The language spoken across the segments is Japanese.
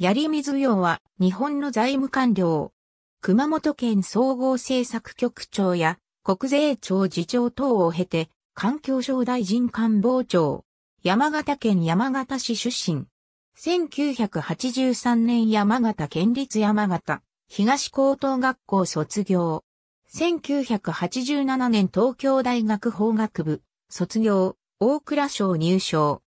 槍水用は日本の財務官僚。熊本県総合政策局長や国税庁次長等を経て、環境省大臣官房長。山形県山形市出身。1983年山形県立山形東高等学校卒業。1987年東京大学法学部卒業、大蔵省入省。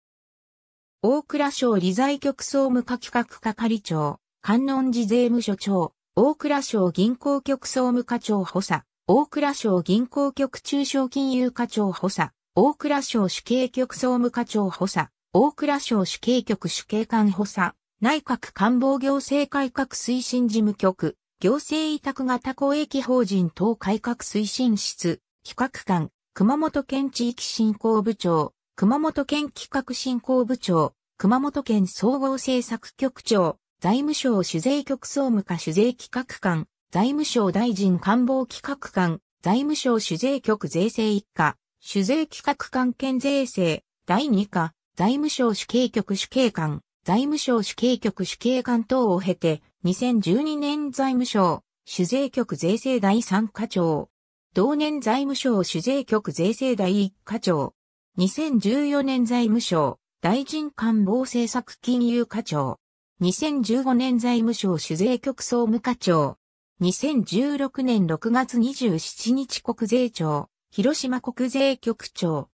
大蔵省理財局総務課企画係長、観音寺税務署長、大蔵省銀行局総務課長補佐、大蔵省銀行局中小金融課長補佐、大蔵省主計局総務課長補佐、大蔵省主計局主計官補佐、内閣官房行政改革推進事務局、行政委託型公益法人等改革推進室、企画官、熊本県地域振興部長、熊本県企画振興部長、熊本県総合政策局長、財務省主税局総務課主税企画官、財務省大臣官房企画官、財務省主税局税制一課、主税企画官兼税制、第二課、財務省主計局主計官、財務省主計局主計官等を経て、2012年財務省、主税局税制第三課長。同年財務省主税局税制第一課長。2014年財務省、大臣官房政策金融課長。2015年財務省主税局総務課長。2016年6月27日国税庁、広島国税局長。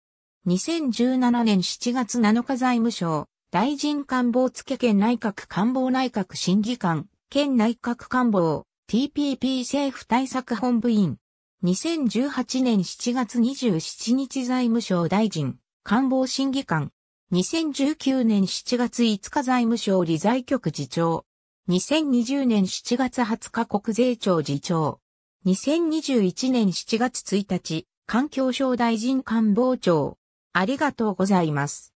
2017年7月7日財務省、大臣官房付県内閣官房内閣審議官、県内閣官房、TPP 政府対策本部員。2018年7月27日財務省大臣、官房審議官、2019年7月5日財務省理財局次長。2020年7月20日国税庁次長。2021年7月1日、環境省大臣官房長。ありがとうございます。